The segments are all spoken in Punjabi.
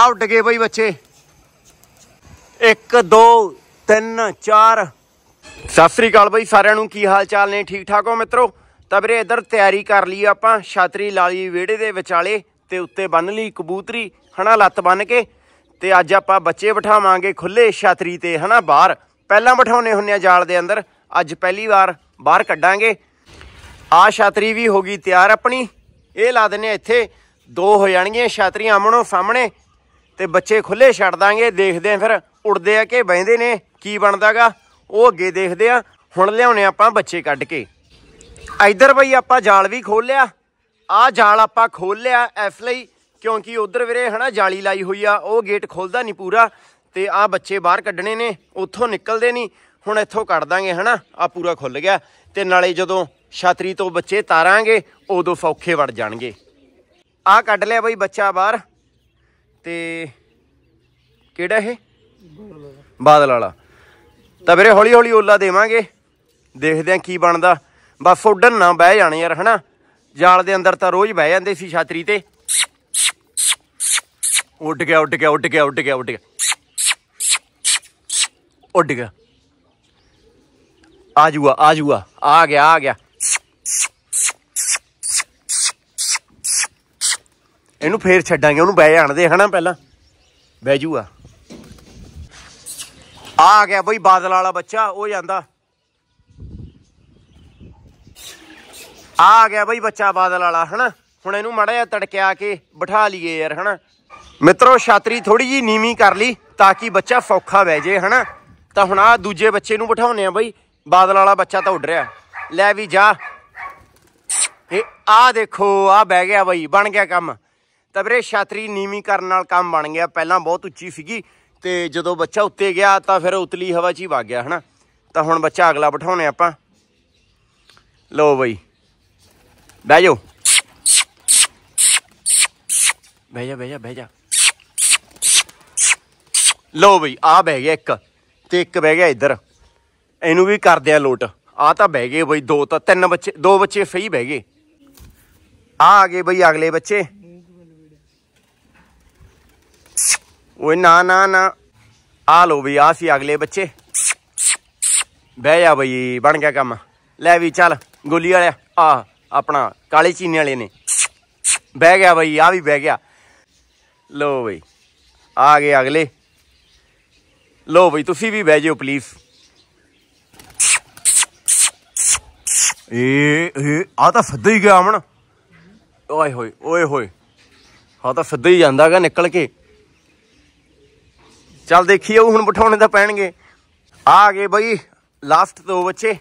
ਆ ਉੱਡ ਗਏ ਬਈ ਬੱਚੇ 1 2 3 4 ਸਤਿ ਸ੍ਰੀ ਅਕਾਲ ਬਈ ਸਾਰਿਆਂ ਨੂੰ ਕੀ ਹਾਲ ਚਾਲ ਨੇ ਠੀਕ ਠਾਕ ਹੋ ਮਿੱਤਰੋ ਤਾਂ ਵੀਰੇ ਇੱਧਰ ਤਿਆਰੀ ਕਰ ਲਈ ਆਪਾਂ ਛਾਤਰੀ ਲਾਲੀ ਵਿਹੜੇ ਦੇ ਵਿਚਾਲੇ ਤੇ ਉੱਤੇ ਬੰਨ ਲਈ ਕਬੂਤਰੀ ਹਨਾ ਲੱਤ ਬੰਨ ਕੇ ਤੇ ਅੱਜ ਆਪਾਂ ਬੱਚੇ ਬਿਠਾਵਾਂਗੇ ਖੁੱਲੇ ਛਾਤਰੀ ਤੇ ਹਨਾ ਬਾਹਰ ਪਹਿਲਾਂ ਬਿਠਾਉਨੇ ਹੁੰਨੇ ਆ ਜਾਲ ਦੇ ਅੰਦਰ ਅੱਜ ਪਹਿਲੀ ਵਾਰ ਬਾਹਰ ਕੱਢਾਂਗੇ ਆ ਛਾਤਰੀ ਵੀ ਹੋ ਗਈ ਤਿਆਰ ਆਪਣੀ ਇਹ ਲਾ ਦਿੰਨੇ ਇੱਥੇ ਦੋ ਹੋ ਜਾਣਗੀਆਂ ਛਾਤਰੀਆਂ ਆਮਣੋ ਸਾਹਮਣੇ ਤੇ ਬੱਚੇ ਖੁੱਲੇ ਛੱਡ ਦਾਂਗੇ ਦੇਖਦੇ ਆਂ ਫਿਰ ਉੜਦੇ ਆ ਕਿ ਬੈਂਦੇ ਨੇ ਕੀ ਬਣਦਾਗਾ ਉਹ ਅੱਗੇ ਦੇਖਦੇ ਆ ਹੁਣ ਲਿਆਉਣੇ ਆਪਾਂ ਬੱਚੇ ਕੱਢ ਕੇ ਇਧਰ ਬਈ ਆਪਾਂ ਜਾਲ ਵੀ ਖੋਲ ਲਿਆ ਆ ਜਾਲ ਆਪਾਂ ਖੋਲ ਲਿਆ ਐਸ ਲਈ ਕਿਉਂਕਿ ਉਧਰ ਵੀਰੇ ਹਨਾ ਜਾਲੀ ਲਾਈ ਹੋਈ ਆ ਉਹ ਗੇਟ ਖੁੱਲਦਾ ਨਹੀਂ ਪੂਰਾ ਤੇ ਆ ਬੱਚੇ ਬਾਹਰ ਕੱਢਣੇ ਨੇ ਉੱਥੋਂ ਨਿਕਲਦੇ ਨਹੀਂ ਹੁਣ ਇੱਥੋਂ ਕੱਢ ਦਾਂਗੇ ਹਨਾ ਆ ਪੂਰਾ ਖੁੱਲ ਗਿਆ ਤੇ ਨਾਲੇ ਜਦੋਂ ਛਾਤਰੀ ਤੋਂ ਬੱਚੇ ਤਾਰਾਂਗੇ ਉਦੋਂ ਫੌਖੇ ਵੜ ਜਾਣਗੇ ਆ ਕੱਢ ਲਿਆ ਬਈ ਬੱਚਾ ਬਾਹਰ ਤੇ ਕਿਹੜਾ ਇਹ ਬਾਦਲ ਵਾਲਾ ਤਾਂ ਵੀਰੇ ਹੌਲੀ ਹੌਲੀ ਓਲਾ ਦੇਵਾਂਗੇ ਦੇਖਦੇ ਆਂ ਕੀ ਬਣਦਾ ਬਸ ਉੱਡਣ ਨਾ ਬਹਿ ਜਾਣ ਯਾਰ ਹਨਾ ਜਾਲ ਦੇ ਅੰਦਰ ਤਾਂ ਰੋਜ਼ ਬਹਿ ਜਾਂਦੇ ਸੀ ਛਾਤਰੀ ਤੇ ਉੱਡ ਗਿਆ ਉੱਡ ਗਿਆ ਉੱਡ ਗਿਆ ਉੱਡ ਗਿਆ ਉੱਡ ਗਿਆ ਉੱਡ ਗਿਆ ਆ ਜੂਆ ਆ ਜੂਆ ਆ ਗਿਆ ਆ ਗਿਆ ਇਹਨੂੰ ਫੇਰ ਛੱਡਾਂਗੇ ਉਹਨੂੰ ਬਹਿ ਜਾਣ ਦੇ ਹਨਾ ਪਹਿਲਾਂ ਬਹਿ ਜੂਆ ਆ ਗਿਆ ਬਈ ਬਾਦਲ ਵਾਲਾ ਬੱਚਾ ਉਹ ਜਾਂਦਾ ਆ ਗਿਆ ਬਈ ਬੱਚਾ ਬਾਦਲ ਵਾਲਾ ਹਨਾ ਹੁਣ ਇਹਨੂੰ ਮੜਾ ਜਾ ਤੜਕਿਆ ਕੇ ਬਿਠਾ ਲਈਏ ਯਾਰ ਹਨਾ ਮਿੱਤਰੋ ਛਾਤਰੀ ਥੋੜੀ ਜੀ ਨੀਵੀਂ ਕਰ ਲਈ ਤਾਂ ਕਿ ਬੱਚਾ ਸੌਖਾ ਬਹਿ ਜੇ ਹਨਾ ਤਾਂ ਹੁਣ ਆ ਦੂਜੇ ਬੱਚੇ ਨੂੰ ਬਿਠਾਉਨੇ ਆ ਬਈ ਬਾਦਲ ਵਾਲਾ ਬੱਚਾ ਤਾਂ ਉੱਡ ਰਿਹਾ ਲੈ ਵੀ ਜਾ ਇਹ ਆ ਦੇਖੋ ਆ ਬਹਿ ਗਿਆ ਬਈ ਬਣ ਗਿਆ ਕੰਮ ਤਾਂ ਵੀਰੇ ਛਾਤਰੀ ਨੀਵੀਂ ਕਰਨ ਨਾਲ ਕੰਮ ਬਣ ਗਿਆ ਪਹਿਲਾਂ ਬਹੁਤ ਉੱਚੀ ਸੀਗੀ ਤੇ ਜਦੋਂ ਬੱਚਾ ਉੱਤੇ ਗਿਆ ਤਾਂ ਫਿਰ ਉਤਲੀ ਹਵਾ 'ਚ ਹੀ ਵਗ ਗਿਆ ਹਨਾ ਤਾਂ ਹੁਣ ਬੱਚਾ ਅਗਲਾ ਬਿਠਾਉਣੇ ਆਪਾਂ ਲਓ ਬਈ ਬਹਿ ਜਾ ਬਹਿ ਜਾ ਬਹਿ ਜਾ ਬਹਿ ਜਾ ਲਓ ਬਈ ਆ ਬਹਿ ਗਿਆ ਇੱਕ ਤੇ ਇੱਕ ਬਹਿ ਗਿਆ ਇੱਧਰ ਇਹਨੂੰ ਵੀ ਕਰਦੇ ਆ ਲੋਟ ਆ ਤਾਂ ਬਹਿ ਗਏ ਬਈ ਦੋ ਤਾਂ ਤਿੰਨ ਬੱਚੇ ਦੋ ਬੱਚੇ ਫਈ ਬਹਿ ਗਏ ਆ ਆ ਗਏ ਬਈ ਅਗਲੇ ਬੱਚੇ ਓਏ ਨਾ ਨਾ ਨਾ ਆ ਲੋ ਵੀ ਆ ਸੀ ਅਗਲੇ ਬੱਚੇ ਬਹਿ ਜਾ ਬਈ ਬਣ ਗਿਆ ਕੰਮ ਲੈ ਵੀ ਚੱਲ ਗੋਲੀ ਵਾਲਿਆ ਆ ਆਪਣਾ ਕਾਲੇ ਚੀਨੇ ਵਾਲੇ ਨੇ ਬਹਿ ਗਿਆ ਬਈ ਆ ਵੀ ਬਹਿ ਗਿਆ ਲੋ ਬਈ ਆ ਗਏ ਅਗਲੇ ਲੋ ਬਈ ਤੁਸੀਂ ਵੀ ਬਹਿ ਜਿਓ ਪਲੀਜ਼ ਏ ਏ ਆ ਤਾਂ ਸਿੱਧਾ ਹੀ ਗਿਆ ਅਮਨ ਓਏ ਹੋਏ ਓਏ ਹੋਏ ਆ ਤਾਂ ਸਿੱਧਾ ਹੀ ਜਾਂਦਾਗਾ ਨਿਕਲ ਕੇ ਚੱਲ ਦੇਖੀਓ ਹੁਣ ਬਿਠਾਉਣੇ ਤਾਂ ਪੈਣਗੇ ਆ ਗਏ ਬਈ ਲਾਸਟ ਦੋ ਬੱਚੇ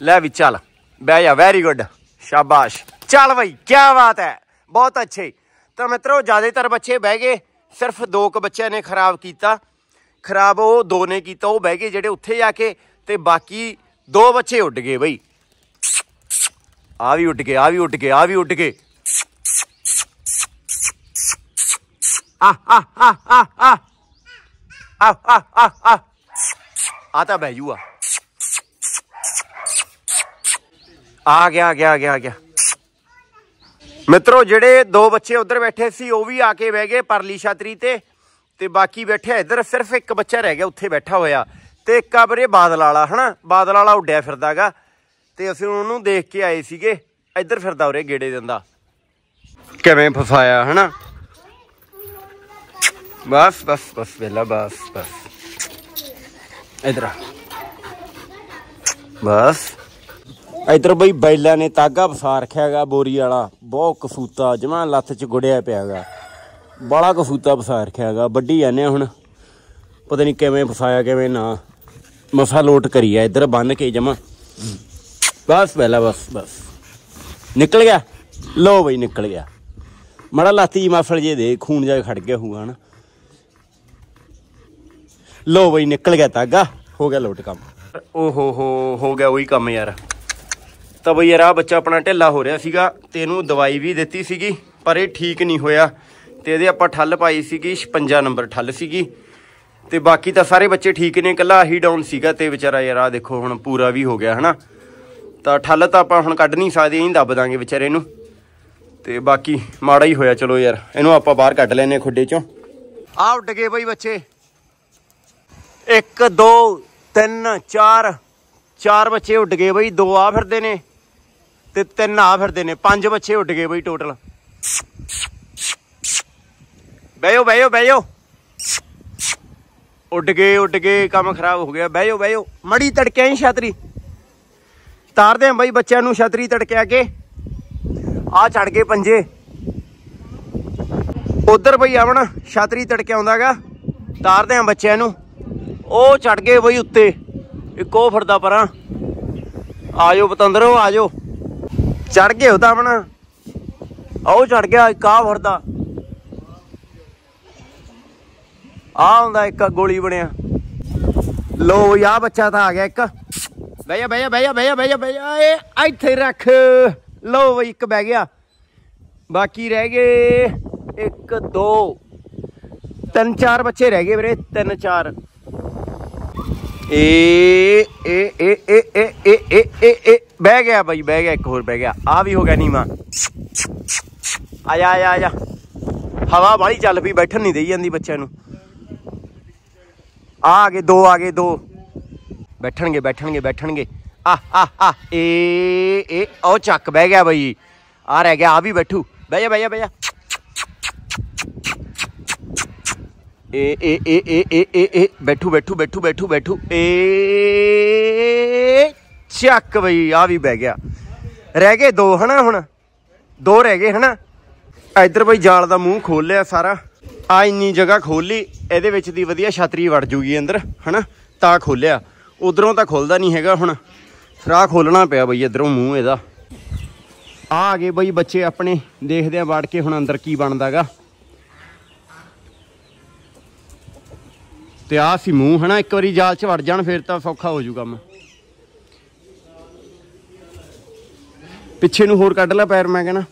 ਲੈ ਵੀ ਚੱਲ ਬਹਿ ਜਾ ਵੈਰੀ ਗੁੱਡ ਸ਼ਾਬਾਸ਼ ਚੱਲ ਬਈ ਕੀ ਬਾਤ ਹੈ ਬਹੁਤ ਅੱਛੇ ਤਾਂ ਮਿੱਤਰੋ ਜ਼ਿਆਦਾਤਰ ਬੱਚੇ ਬਹਿ ਗਏ ਸਿਰਫ ਦੋ ਕੁ ਬੱਚਿਆਂ ਨੇ ਖਰਾਬ ਕੀਤਾ ਖਰਾਬ ਉਹ ਦੋ ਨੇ ਕੀਤਾ ਉਹ ਬਹਿ ਗਏ ਜਿਹੜੇ ਉੱਥੇ ਜਾ ਕੇ ਤੇ ਬਾਕੀ ਦੋ ਬੱਚੇ ਉੱਡ ਗਏ ਬਈ ਆ ਵੀ ਉੱਡ ਗਏ ਆ ਵੀ ਉੱਡ ਗਏ ਆ ਵੀ ਉੱਡ ਗਏ ਆ ਆ ਆ ਆ ਆ ਆ ਆ ਆ ਗਿਆ ਆ ਗਿਆ ਗਿਆ ਮਿੱਤਰੋ ਜਿਹੜੇ ਦੋ ਬੱਚੇ ਉਧਰ ਬੈਠੇ ਸੀ ਉਹ ਵੀ ਆ ਕੇ ਬਹਿ ਗਏ ਪਰਲੀ ਛਤਰੀ ਤੇ ਤੇ ਬਾਕੀ ਬੈਠਿਆ ਇਧਰ ਸਿਰਫ ਇੱਕ ਬੱਚਾ ਰਹਿ ਗਿਆ ਉੱਥੇ ਬੈਠਾ ਹੋਇਆ ਤੇ ਇੱਕ ਆ ਬਰੇ ਬਾਦਲ ਵਾਲਾ ਹਨਾ ਬਾਦਲ ਵਾਲਾ ਉੱਡਿਆ ਫਿਰਦਾਗਾ ਤੇ ਅਸੀਂ ਉਹਨੂੰ ਦੇਖ ਕੇ ਆਏ ਸੀਗੇ ਇੱਧਰ ਫਿਰਦਾ ਉਰੇ ਗੇੜੇ ਦਿੰਦਾ ਕਿਵੇਂ ਫਸਾਇਆ ਹਨਾ बस बस बस बेला ਬਸ ਬਸ इधर ਬਸ ਇਧਰ ਬਈ ਬੈਲਾ ਨੇ ਤਾਗਾ ਫਸਾ ਰੱਖਿਆ ਹੈਗਾ ਬੋਰੀ ਵਾਲਾ ਬਹੁਤ ਕਸੂਤਾ ਜਮਾਂ ਲੱਤ 'ਚ ਗੁੜਿਆ ਪਿਆ ਹੈਗਾ ਬੜਾ ਕਸੂਤਾ ਫਸਾ ਰੱਖਿਆ ਹੈਗਾ ਵੱਡੀ ਜਾਂਦੇ ਹੁਣ ਪਤਾ ਨਹੀਂ ਕਿਵੇਂ ਫਸਾਇਆ ਕਿਵੇਂ ਨਾ ਮਸਾ ਲੋਟ ਕਰੀ ਆ ਇਧਰ ਬੰਨ ਕੇ ਜਮਾਂ ਬਸ ਬੈਲਾ ਬਸ ਬਸ ਨਿਕਲ ਗਿਆ ਲੋ ਬਈ ਨਿਕਲ ਗਿਆ ਮੜਾ ਲਾਤੀ ਮਾਫਲ ਜੇ ਦੇ ਖੂਨ ਜਾ ਖੜ ਗਿਆ ਹੋਊਗਾ ਹਨ ਲੋ ਬਈ ਨਿਕਲ ਗਿਆ ਤਾਗਾ ਹੋ ਗਿਆ ਲੋਟ ਕੰਮ ਓਹੋ ਹੋ ਹੋ ਗਿਆ ਉਹੀ ਕੰਮ ਯਾਰ ਤਾਂ ਬਈ ਯਾਰ ਆ ਬੱਚਾ ਆਪਣਾ ਢਿੱਲਾ ਹੋ ਰਿਹਾ ਸੀਗਾ ਤੇ ਇਹਨੂੰ ਦਵਾਈ ਵੀ ਦਿੱਤੀ ਸੀਗੀ ਪਰ ਇਹ ਠੀਕ ਨਹੀਂ ਹੋਇਆ ਤੇ ਇਹਦੇ ਆਪਾਂ ਠੱਲ ਪਾਈ ਸੀਗੀ 56 ਨੰਬਰ ਠੱਲ ਸੀਗੀ ਤੇ ਬਾਕੀ ਤਾਂ ਸਾਰੇ ਬੱਚੇ ਠੀਕ ਨੇ ਇਕੱਲਾ ਆਹੀ ਡਾਊਨ ਸੀਗਾ ਤੇ ਵਿਚਾਰਾ ਯਾਰ ਆ ਦੇਖੋ ਹੁਣ ਪੂਰਾ ਵੀ ਹੋ ਗਿਆ ਹਨਾ ਤਾਂ ਠੱਲ ਤਾਂ ਆਪਾਂ ਹੁਣ ਕੱਢ ਨਹੀਂ ਸਕਦੇ ਇਹਨੂੰ ਦੱਬ ਦਾਂਗੇ ਵਿਚਾਰੇ ਨੂੰ ਤੇ ਬਾਕੀ ਮਾੜਾ ਹੀ ਹੋਇਆ ਚਲੋ ਯਾਰ ਇਹਨੂੰ ਆਪਾਂ ਬਾਹਰ ਕੱਢ ਲੈਨੇ ਖੁੱਡੇ ਚੋਂ ਆ ਗਏ ਬਈ ਬੱਚੇ 1 2 3 4 ਚਾਰ ਬੱਚੇ ਉੱਡ ਗਏ ਬਈ ਦੋ ਆ ਫਿਰਦੇ ਨੇ ਤੇ ਤਿੰਨ ਆ ਫਿਰਦੇ ਨੇ ਪੰਜ ਬੱਚੇ ਉੱਡ ਗਏ ਬਈ ਟੋਟਲ ਬੈਓ ਬੈਓ ਬੈਓ ਉੱਡ ਗਏ ਉੱਡ ਗਏ ਕੰਮ ਖਰਾਬ ਹੋ ਗਿਆ ਬਹਿ ਜਾਓ ਮੜੀ ਤੜਕਿਆ ਹੀ ਛਤਰੀ ਤਾਰਦੇ ਆ ਬਈ ਬੱਚਿਆਂ ਨੂੰ ਛਤਰੀ ਤੜਕਿਆ ਕੇ ਆ ਛੜ ਗਏ ਪੰਜੇ ਉਧਰ ਬਈ ਆਵਣ ਛਤਰੀ ਤੜਕਿਆ ਆਉਂਦਾਗਾ ਤਾਰਦੇ ਆ ਬੱਚਿਆਂ ਨੂੰ ਉਹ ਚੜ ਗਏ ਬਈ ਉੱਤੇ ਇੱਕੋ ਫਿਰਦਾ ਪਰਾਂ ਆਜੋ ਪਤੰਦਰੋ ਆਜੋ ਚੜ ਗਏ ਉਹਦਾ ਆਪਣਾ ਆਓ ਚੜ ਗਿਆ ਕਾ ਫਿਰਦਾ ਆ ਹੁੰਦਾ ਇੱਕ ਗੋਲੀ ਬਣਿਆ ਲੋ ਬਈ ਆ ਬੱਚਾ ਤਾਂ ਆ ਗਿਆ ਇੱਕ ਬਈਆ ਬਈਆ ਬਈਆ ਬਈਆ ਬਈਆ ਬਈਆ ਇਹ ਇੱਥੇ ਰੱਖ ਲੋ ਬਈ ਇੱਕ ਬਹਿ ਗਿਆ ਬਾਕੀ ਰਹਿ ਗਏ 1 2 ਤਿੰਨ ਚਾਰ ਬੱਚੇ ਰਹਿ ਗਏ ਵੀਰੇ ਤਿੰਨ ਚਾਰ ਏ ਏ ਏ ਏ ਏ ਏ ਏ ਬਹਿ ਗਿਆ ਬਾਈ ਬਹਿ ਗਿਆ ਇੱਕ ਹੋਰ ਬਹਿ ਗਿਆ ਆ ਵੀ ਹੋ ਗਿਆ ਨੀਵਾ ਆ ਜਾ ਆ ਜਾ ਹਵਾ ਬਾਲੀ ਚੱਲ ਪਈ ਬੈਠਣ ਨਹੀਂ ਦੇਈ ਜਾਂਦੀ ਬੱਚਿਆਂ ਨੂੰ ਆ ਆ ਗਏ ਦੋ ਆ ਗਏ ਦੋ ਬੈਠਣਗੇ ਬੈਠਣਗੇ ਬੈਠਣਗੇ ਆ ਆ ਆ ਏ ਏ ਉਹ ਚੱਕ ਬਹਿ ਗਿਆ ਬਾਈ ਆ ਰਹਿ ਗਿਆ ਆ ਵੀ ਬੈਠੂ ਬਹਿ ਜਾ ਬਹਿ ਜਾ ਬਹਿ ਜਾ ਏ ਏ ਏ ਏ ਏ ਏ ਏ ਬੈਠੂ ਬੈਠੂ ਬੈਠੂ ਬੈਠੂ ਬੈਠੂ ਏ ਚੱਕ ਬਈ ਆ ਵੀ ਬਹਿ ਗਿਆ ਰਹਿ ਗਏ ਦੋ ਹਨਾ ਹੁਣ ਦੋ ਰਹਿ ਗਏ ਹਨਾ ਇੱਧਰ ਬਈ ਜਾਲ ਦਾ ਮੂੰਹ ਖੋਲ ਲਿਆ ਸਾਰਾ ਆ ਇੰਨੀ ਜਗ੍ਹਾ ਖੋਲੀ ਇਹਦੇ ਵਿੱਚ ਦੀ ਵਧੀਆ ਛਤਰੀ ਵੜ ਜੂਗੀ ਅੰਦਰ ਹਨਾ ਤਾਂ ਖੋਲਿਆ ਉਧਰੋਂ ਤਾਂ ਖੁੱਲਦਾ ਨਹੀਂ ਹੈਗਾ ਹੁਣ ਫਰਾ ਖੋਲਣਾ ਪਿਆ ਬਈ ਇਧਰੋਂ ਮੂੰਹ ਇਹਦਾ ਆ ਗਏ ਬਈ ਬੱਚੇ ਆਪਣੇ ਦੇਖਦੇ ਆ ਵੜ ਕੇ ਹੁਣ ਅੰਦਰ ਕੀ ਬਣਦਾਗਾ ਤੇ ਆ ਸੀ ਮੂੰਹ ਹਨਾ ਇੱਕ ਵਾਰੀ ਜਾਲ 'ਚ ਵੜ ਜਾਣ ਫਿਰ ਤਾਂ ਸੌਖਾ ਹੋ ਜਾਊਗਾ ਕੰਮ ਪਿੱਛੇ ਨੂੰ ਹੋਰ ਕੱਢ ਲੈ ਪੈਰ ਮੈਂ ਕਹਿੰਦਾ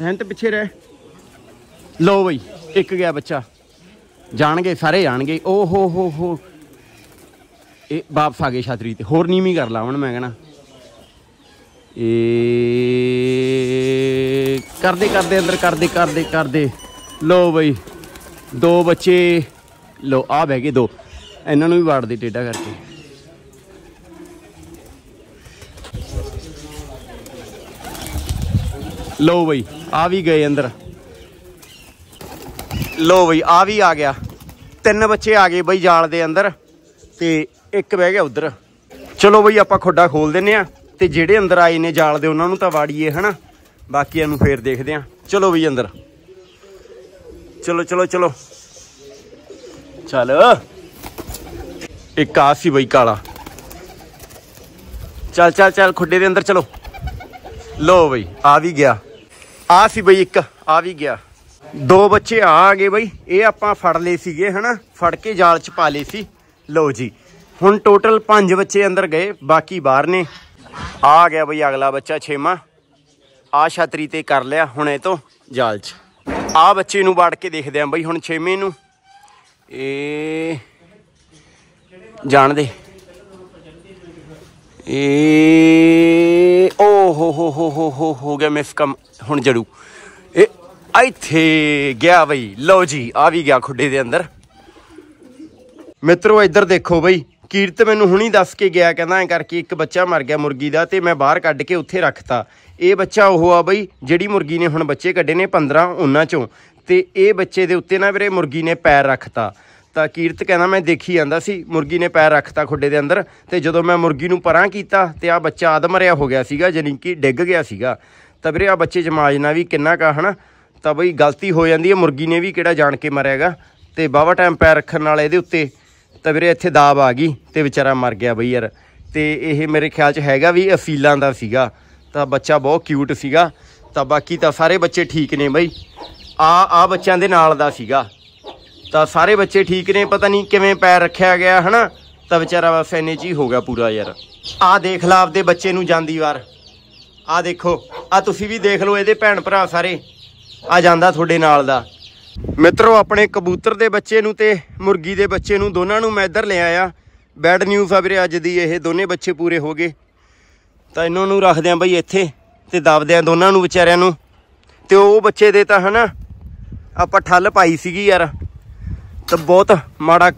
ਰਹਿਣ ਤੇ ਪਿੱਛੇ ਰਹਿ ਲੋ ਬਈ ਇੱਕ ਗਿਆ ਬੱਚਾ ਜਾਣਗੇ ਸਾਰੇ ਜਾਣਗੇ ਓ ਹੋ ਹੋ ਹੋ ਇਹ ਵਾਪਸ ਆ ਗਏ ਛਤਰੀ ਤੇ ਹੋਰ ਨੀਵੀਂ ਕਰ ਲਾ ਹੁਣ ਮੈਂ ਕਹਿੰਦਾ ਇਹ ਕਰਦੇ ਕਰਦੇ ਅੰਦਰ ਕਰਦੇ ਕਰਦੇ ਕਰਦੇ ਲੋ ਬਈ ਦੋ ਬੱਚੇ ਲੋ ਆ ਬਹਿ ਗਏ ਦੋ ਇਹਨਾਂ ਨੂੰ ਵੀ ਵਾੜ ਦੇ ਟੇਡਾ ਕਰਕੇ ਲੋ ਬਈ ਆ ਵੀ ਗਏ ਅੰਦਰ ਲੋ ਬਈ ਆ ਵੀ ਆ ਗਿਆ ਤਿੰਨ ਬੱਚੇ ਆ ਗਏ ਬਈ ਜਾਲ ਦੇ ਅੰਦਰ ਤੇ ਇੱਕ ਬਹਿ ਗਿਆ ਉਧਰ ਚਲੋ ਬਈ ਆਪਾਂ ਖੋਡਾ ਖੋਲ ਦਿੰਨੇ ਆ ਤੇ ਜਿਹੜੇ ਅੰਦਰ ਆਏ ਨੇ ਜਾਲ ਦੇ ਉਹਨਾਂ ਨੂੰ ਤਾਂ ਵਾੜੀਏ ਹਨਾ ਬਾਕੀਆਂ ਨੂੰ ਫੇਰ ਦੇਖਦੇ ਆ ਚਲੋ ਬਈ ਅੰਦਰ ਚਲੋ ਚਲੋ ਚਲੋ ਚੱਲ ਇੱਕ ਆਸੀ ਬਈ ਕਾਲਾ ਚੱਲ ਚੱਲ ਚੱਲ ਖੁੱਡੇ ਦੇ ਅੰਦਰ ਚਲੋ ਲੋ ਬਈ ਆ ਵੀ ਗਿਆ ਆ ਸੀ ਬਈ ਇੱਕ ਆ ਵੀ ਗਿਆ ਦੋ ਬੱਚੇ ਆ ਗਏ ਬਈ ਇਹ ਆਪਾਂ ਫੜ ਲਏ ਸੀਗੇ ਹਨਾ ਫੜ ਕੇ ਜਾਲ ਚ ਪਾ ਲਏ ਸੀ ਲੋ ਜੀ ਹੁਣ ਟੋਟਲ 5 ਬੱਚੇ ਅੰਦਰ ਗਏ ਬਾਕੀ ਬਾਹਰ ਨੇ ਆ ਗਿਆ ਬਈ ਅਗਲਾ ਬੱਚਾ ਛੇਮਾ ਆ ਛਤਰੀ ਤੇ ਕਰ ਲਿਆ ਹੁਣੇ ਤੋਂ ਜਾਲ ਚ ਆ ਬੱਚੇ ਨੂੰ ਵੜ ਕੇ ਦੇਖਦੇ ਆਂ ਬਈ ਹੁਣ ਛੇਵੇਂ ਨੂੰ ਇਹ ਜਾਣਦੇ ਇਹ ਓ ਹੋ ਹੋ ਹੋ ਹੋ ਹੋ ਹੋ ਗਿਆ ਮਿਸ ਕਮ ਹੁਣ ਜੜੂ ਇਹ ਇੱਥੇ ਗਿਆ ਬਈ ਲਓ ਜੀ ਆ ਵੀ ਗਿਆ ਖੁੱਡੇ ਦੇ ਅੰਦਰ ਮਿੱਤਰੋ ਇੱਧਰ ਦੇਖੋ ਬਈ ਕੀਰਤ ਮੈਨੂੰ ਹੁਣੀ ਦੱਸ ਕੇ ਗਿਆ ਕਹਿੰਦਾ ਐ ਕਰਕੇ ਇੱਕ ਬੱਚਾ ਮਰ ਗਿਆ ਮੁਰਗੀ ਦਾ ਤੇ ਮੈਂ ਬਾਹਰ ਕੱਢ ਕੇ ਉੱਥੇ ਰੱਖਤਾ ਇਹ ਬੱਚਾ ਉਹ ਆ ਬਈ ਜਿਹੜੀ ਮੁਰਗੀ ਨੇ ਹੁਣ ਬੱਚੇ ਕੱਢੇ ਨੇ 15 ਉਹਨਾਂ ਚੋਂ ਤੇ ਇਹ ਬੱਚੇ ਦੇ ਉੱਤੇ ਨਾ ਵੀਰੇ ਮੁਰਗੀ ਨੇ ਪੈਰ ਰੱਖਤਾ ਤਾਂ ਕੀਰਤ ਕਹਿੰਦਾ ਮੈਂ ਦੇਖੀ ਜਾਂਦਾ ਸੀ ਮੁਰਗੀ ਨੇ ਪੈਰ ਰੱਖਤਾ ਖੁੱਡੇ ਦੇ ਅੰਦਰ ਤੇ ਜਦੋਂ ਮੈਂ ਮੁਰਗੀ ਨੂੰ ਪਰਾਂ ਕੀਤਾ ਤੇ ਆ ਬੱਚਾ ਆਦਮਰਿਆ ਹੋ ਗਿਆ ਸੀਗਾ ਜਾਨੀ ਕਿ ਡਿੱਗ ਗਿਆ ਸੀਗਾ ਤਾਂ ਵੀਰੇ ਆ ਬੱਚੇ ਜਮਾਜਨਾ ਵੀ ਕਿੰਨਾ ਕਾ ਹਨਾ ਤਾਂ ਬਈ ਗਲਤੀ ਹੋ ਜਾਂਦੀ ਹੈ ਮੁਰਗੀ ਨੇ ਵੀ ਕਿਹੜਾ ਜਾਣ ਕੇ ਮਰਿਆਗਾ ਤੇ ਬਾਵਾ ਟਾਈਮ ਪੈਰ ਰੱਖਣ ਨਾਲ ਇਹਦੇ ਉੱਤੇ ਤਾਂ ਵੀਰੇ ਇੱਥੇ ਦਾਬ ਆ ਗਈ ਤੇ ਵਿਚਾਰਾ ਮਰ ਗਿਆ ਬਈ ਯਾਰ ਤੇ ਇਹ ਮੇਰੇ ਖਿਆਲ 'ਚ ਹੈਗਾ ਵੀ ਅਫੀਲਾਂ ਦਾ ਸੀਗਾ ਤਾਂ ਬੱਚਾ ਬਹੁਤ ਕਿਊਟ ਸੀਗਾ ਤਾਂ ਬਾਕੀ ਤਾਂ ਸਾਰੇ ਬੱਚੇ ਠੀਕ ਨੇ ਬਈ ਆ ਆ ਬੱਚਿਆਂ ਦੇ ਨਾਲ ਦਾ ਸੀਗਾ ਤਾਂ ਸਾਰੇ ਬੱਚੇ ਠੀਕ ਨੇ ਪਤਾ ਨਹੀਂ ਕਿਵੇਂ ਪੈਰ ਰੱਖਿਆ ਗਿਆ ਹਨਾ ਤਾਂ ਵਿਚਾਰਾ ਬਸ ਐਨੇ ਚ ਹੀ ਹੋ ਗਿਆ ਪੂਰਾ ਯਾਰ ਆ ਦੇਖ ਲਾ ਆਪਦੇ ਬੱਚੇ ਨੂੰ ਜਾਂਦੀ ਵਾਰ ਆ ਦੇਖੋ ਆ ਤੁਸੀਂ ਵੀ ਦੇਖ ਲਓ ਇਹਦੇ ਭੈਣ ਭਰਾ ਸਾਰੇ ਆ ਜਾਂਦਾ ਤੁਹਾਡੇ ਨਾਲ ਦਾ ਮਿੱਤਰੋ ਆਪਣੇ ਕਬੂਤਰ ਦੇ ਬੱਚੇ ਨੂੰ ਤੇ ਮੁਰਗੀ ਦੇ ਬੱਚੇ ਨੂੰ ਦੋਨਾਂ ਨੂੰ ਮੈਂ ਇੱਧਰ ਲੈ ਆਇਆ ਬੈਡ ਨਿਊਜ਼ ਆ ਵੀਰੇ ਅੱਜ ਦੀ ਇਹ ਦੋਨੇ ਬੱਚੇ ਪੂਰੇ ਹੋ ਗਏ ਤਾਂ ਇਹਨਾਂ ਨੂੰ ਰੱਖਦੇ ਆਂ ਬਈ ਇੱਥੇ ਤੇ ਦਬਦੇ ਆਂ ਦੋਨਾਂ ਨੂੰ ਵਿਚਾਰਿਆਂ ਨੂੰ ਤੇ ਉਹ ਬੱਚੇ ਦੇ ਤਾਂ ਹਨਾ ਆਪਾਂ ਠੱਲ ਪਾਈ ਸੀਗੀ ਯਾਰ ਤਾਂ ਬਹੁਤ ਮਾੜਾ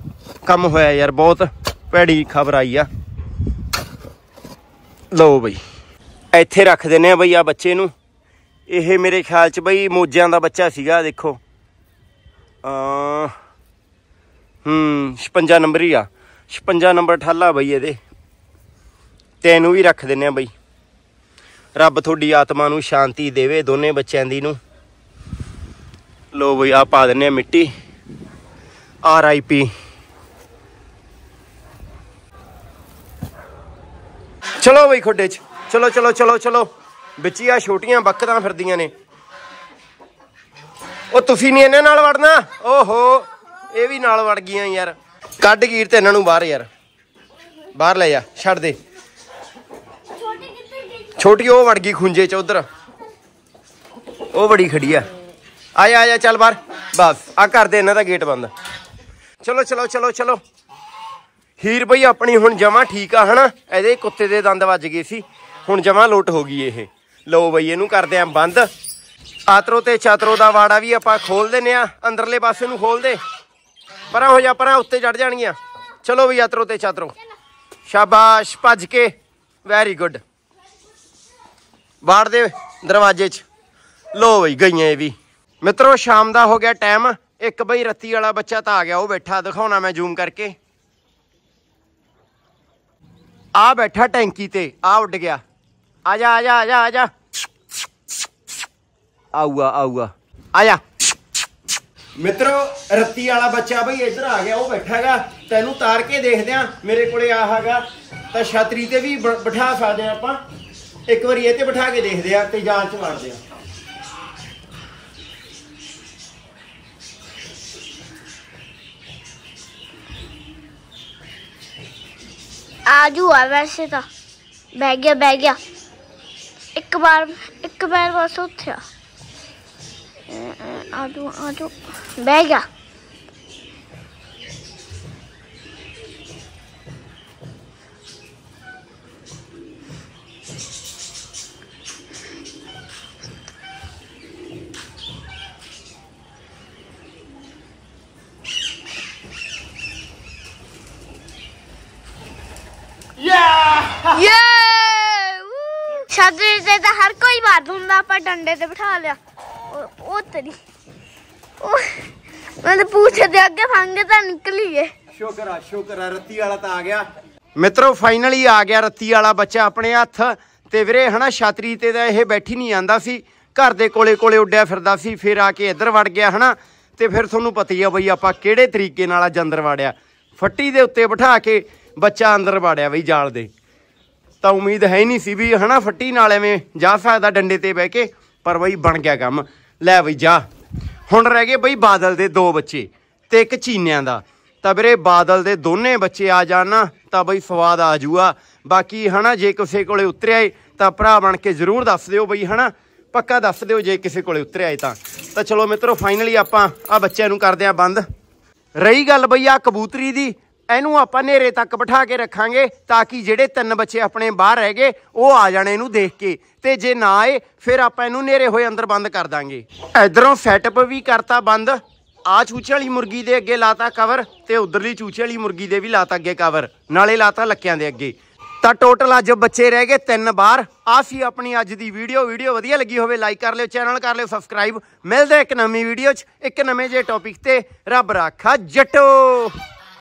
ਕੰਮ ਹੋਇਆ ਯਾਰ ਬਹੁਤ ਭੈੜੀ ਖਬਰ ਆਈ ਆ ਲਓ ਬਈ ਇੱਥੇ ਰੱਖ ਦਿੰਨੇ ਆ ਬਈ ਆ ਬੱਚੇ ਨੂੰ ਇਹ ਮੇਰੇ ਖਿਆਲ 'ਚ ਬਈ ਮੋਜਿਆਂ ਦਾ ਬੱਚਾ ਸੀਗਾ ਦੇਖੋ ਆ ਹੂੰ 56 ਨੰਬਰ ਹੀ ਆ 56 ਨੰਬਰ ਠਾਲਾ ਬਈ ਇਹਦੇ ਤੈਨੂੰ ਵੀ ਰੱਖ ਦਿੰਨੇ ਆ ਬਈ ਰੱਬ ਤੁਹਾਡੀ ਆਤਮਾ ਨੂੰ ਸ਼ਾਂਤੀ ਦੇਵੇ ਦੋਨੇ ਬੱਚਿਆਂ ਦੀ ਨੂੰ ਲੋ ਬਈ ਆ ਪਾ ਦਿੰਨੇ ਆ ਮਿੱਟੀ ਆਰ ਆਈ ਪੀ ਚਲੋ ਬਈ ਖੋਡੇ 'ਚ ਚਲੋ ਚਲੋ ਚਲੋ ਚਲੋ ਬੱਚੀ ਆ ਛੋਟੀਆਂ ਬੱਕਰਾਂ ਫਿਰਦੀਆਂ ਨੇ ਉਹ ਤੁਸੀਂ ਨਹੀਂ ਇਹਨਾਂ ਨਾਲ ਵੜਨਾ ਓਹੋ ਇਹ ਵੀ ਨਾਲ ਵੜ ਗਈਆਂ ਯਾਰ ਕੱਢ ਗੀਰ ਤੇ ਇਹਨਾਂ ਨੂੰ ਬਾਹਰ ਯਾਰ ਬਾਹਰ ਲੈ ਜਾ ਛੱਡ ਦੇ ਛੋਟੀ ਉਹ ਵੜ ਗਈ ਖੁੰਝੇ ਚ ਉਧਰ ਉਹ ਬੜੀ ਖੜੀ ਆ ਆਇਆ ਆਇਆ ਚੱਲ ਬਾਹਰ ਬਸ ਆ ਕਰ ਦੇ ਇਹਨਾਂ ਦਾ ਗੇਟ ਬੰਦ ਚਲੋ ਚਲੋ ਚਲੋ ਚਲੋ ਹੀਰ ਬਈ ਆਪਣੀ ਹੁਣ ਜਮਾ ਠੀਕ ਆ ਹਨਾ ਇਹਦੇ ਕੁੱਤੇ ਦੇ ਦੰਦ ਵੱਜ ਗਏ ਸੀ ਹੁਣ ਜਮਾ ਲੋਟ ਹੋ ਗਈ ਇਹ ਲਓ ਬਈ ਇਹਨੂੰ ਕਰਦੇ ਆ ਬੰਦ ਆਤਰੋ ਤੇ ਚਾਤਰੋ ਦਾ ਵਾੜਾ ਵੀ ਆਪਾਂ ਖੋਲ ਦਿੰਨੇ ਆ ਅੰਦਰਲੇ ਪਾਸੇ ਨੂੰ ਖੋਲ ਦੇ ਪਰਾਂ ਹੋ ਜਾ ਪਰਾਂ ਉੱਤੇ ਚੜ ਜਾਣਗੀਆਂ ਚਲੋ ਬਈ ਆਤਰੋ ਤੇ ਚਾਤਰੋ ਸ਼ਾਬਾਸ਼ ਭੱਜ ਕੇ ਵੈਰੀ ਗੁੱਡ ਵਾੜ ਦੇ ਦਰਵਾਜ਼ੇ 'ਚ ਲੋ ਬਈ ਗਈਆਂ ਇਹ ਵੀ ਮਿੱਤਰੋ ਸ਼ਾਮ ਦਾ ਹੋ ਗਿਆ ਟਾਈਮ ਇੱਕ ਬਈ ਰੱਤੀ ਵਾਲਾ ਬੱਚਾ ਤਾਂ ਆ ਗਿਆ ਉਹ ਬੈਠਾ ਦਿਖਾਉਣਾ ਮੈਂ ਜ਼ੂਮ ਕਰਕੇ ਆ ਬੈਠਾ ਟੈਂਕੀ ਤੇ ਆ ਉੱਡ ਗਿਆ ਆ ਜਾ ਆ ਜਾ ਆ ਜਾ ਆ ਜਾ ਆਊਗਾ ਆਊਗਾ ਆ ਜਾ ਮਿੱਤਰੋ ਰੱਤੀ ਵਾਲਾ ਬੱਚਾ ਬਈ ਇੱਧਰ ਆ ਗਿਆ ਉਹ ਬੈਠਾਗਾ ਤੈਨੂੰ ਤਾਰ ਕੇ ਦੇਖਦੇ ਆ ਮੇਰੇ ਕੋਲੇ ਆ ਹੈਗਾ ਤਾਂ ਛਤਰੀ ਤੇ ਵੀ ਬਿਠਾ ਸਕਦੇ ਆ ਆਪਾਂ ਇੱਕ ਵਾਰੀ ਇਹ ਤੇ ਬਿਠਾ ਕੇ ਦੇਖਦੇ ਆ ਤੇ ਜਾਂਚ ਮਾਰਦੇ ਆ ਆਜੂ है ਵੈਸੇ ਤਾਂ ਬਹਿ ਗਿਆ ਬਹਿ ਗਿਆ ਇੱਕ ਵਾਰ ਇੱਕ ਵਾਰ ਬਸ ਉੱਥੇ ਆ ਆਜੂ ਆਜੋ ਬਹਿ ਗਿਆ ਚਾਦਰ ਤੇ ਤਾਂ ਹਰ ਕੋਈ ਮਾਰ ਦੁੰਦਾ ਪਰ ਡੰਡੇ ਤੇ ਬਿਠਾ ਲਿਆ ਉਹ ਤੇਰੀ ਉਹ ਮੈਂ ਪੁੱਛਿਆ ਤੇ ਅੱਗੇ ਫੰਗ ਤਾਂ ਨਿਕਲੀ ਏ ਸ਼ੁਕਰ ਆ ਸ਼ੁਕਰ ਆ ਰੱਤੀ ਵਾਲਾ ਤਾਂ ਆ ਗਿਆ ਮਿੱਤਰੋ ਫਾਈਨਲੀ ਆ ਗਿਆ ਰੱਤੀ ਵਾਲਾ ਬੱਚਾ ਆਪਣੇ ਹੱਥ ਤੇ ਵੀਰੇ ਹਨਾ ਛਾਤਰੀ ਤੇ ਦਾ ਇਹ ਬੈਠੀ ਨਹੀਂ ਜਾਂਦਾ ਸੀ ਘਰ ਦੇ ਕੋਲੇ ਕੋਲੇ ਉੱਡਿਆ ਫਿਰਦਾ ਸੀ ਫਿਰ ਆ ਕੇ ਇੱਧਰ ਵੜ ਗਿਆ ਹਨਾ ਤੇ ਫਿਰ ਤੁਹਾਨੂੰ ਪਤਾ ਹੀ ਆ ਬਈ ਆਪਾਂ ਕਿਹੜੇ ਤਰੀਕੇ ਨਾਲ ਜੰਦਰ ਵੜਿਆ ਫੱਟੀ ਦੇ ਉੱਤੇ ਬਿਠਾ ਕੇ ਬੱਚਾ ਅੰਦਰ ਵੜਿਆ ਬਈ ਜਾਲ ਦੇ ਤਾਂ ਉਮੀਦ ਹੈ ਨਹੀਂ ਸੀ ਵੀ ਹਨਾ ਫੱਟੀ ਨਾਲ ਐਵੇਂ ਜਾ ਸਕਦਾ ਡੰਡੇ ਤੇ ਬਹਿ ਕੇ ਪਰ ਬਈ ਬਣ ਗਿਆ ਕੰਮ ਲੈ ਬਈ ਜਾ ਹੁਣ ਰਹਿ ਗਏ ਬਈ ਬਾਦਲ ਦੇ ਦੋ ਬੱਚੇ ਤੇ ਇੱਕ ਚੀਨਿਆਂ ਦਾ ਤਾਂ ਵੀਰੇ ਬਾਦਲ ਦੇ ਦੋਨੇ ਬੱਚੇ ਆ ਜਾਣ ਨਾ ਤਾਂ ਬਈ ਸਵਾਦ ਆ ਜੂਆ ਬਾਕੀ ਹਨਾ ਜੇ ਕਿਸੇ ਕੋਲੇ ਉਤਰਿਆ ਏ ਤਾਂ ਭਰਾ ਬਣ ਕੇ ਜ਼ਰੂਰ ਦੱਸ ਦਿਓ ਬਈ ਹਨਾ ਪੱਕਾ ਦੱਸ ਦਿਓ ਜੇ ਕਿਸੇ ਕੋਲੇ ਉਤਰਿਆ ਏ ਤਾਂ ਤਾਂ ਚਲੋ ਮਿੱਤਰੋ ਫਾਈਨਲੀ ਆਪਾਂ ਆ ਬੱਚਿਆਂ ਨੂੰ ਕਰਦੇ ਆ ਬੰਦ ਰਹੀ ਗੱਲ ਬਈ ਆ ਕਬੂਤਰੀ ਦੀ ਇਹਨੂੰ ਆਪਾਂ ਨੇਰੇ ਤੱਕ ਬਿਠਾ ਕੇ ਰੱਖਾਂਗੇ ਤਾਂ ਕਿ ਜਿਹੜੇ ਤਿੰਨ ਬੱਚੇ ਆਪਣੇ ਬਾਹਰ ਰਹਿ ਗਏ ਉਹ ਆ ਜਾਣ ਇਹਨੂੰ ਦੇਖ ਕੇ ਤੇ ਜੇ ਨਾ ਆਏ ਫਿਰ ਆਪਾਂ ਇਹਨੂੰ ਨੇਰੇ ਹੋਏ ਅੰਦਰ ਬੰਦ ਕਰ ਦਾਂਗੇ ਇਧਰੋਂ ਸੈਟਅਪ ਵੀ ਕਰਤਾ ਬੰਦ ਆ ਚੂਚੇ ਵਾਲੀ ਮੁਰਗੀ ਦੇ ਅੱਗੇ ਲਾਤਾ ਕਵਰ ਤੇ ਉਧਰਲੀ ਚੂਚੇ ਵਾਲੀ ਮੁਰਗੀ ਦੇ ਵੀ ਲਾਤਾ ਅੱਗੇ ਕਵਰ ਨਾਲੇ ਲਾਤਾ ਲੱਕਿਆਂ ਦੇ ਅੱਗੇ ਤਾਂ ਟੋਟਲ ਅੱਜ ਬੱਚੇ ਰਹਿ ਗਏ ਤਿੰਨ ਬਾਹਰ ਆਸੀ ਆਪਣੀ ਅੱਜ ਦੀ ਵੀਡੀਓ ਵੀਡੀਓ ਵਧੀਆ ਲੱਗੀ ਹੋਵੇ ਲਾਈਕ ਕਰ ਲਿਓ ਚੈਨਲ ਕਰ ਲਿਓ ਸਬਸਕ੍ਰਾਈਬ ਮਿਲਦੇ ਇੱਕ ਨਵੀਂ ਵੀਡੀਓ 'ਚ ਇੱਕ ਨਵੇਂ ਜੇ ਟੌਪਿਕ ਤੇ ਰੱਬ ਰਾਖਾ ਜੱਟੋ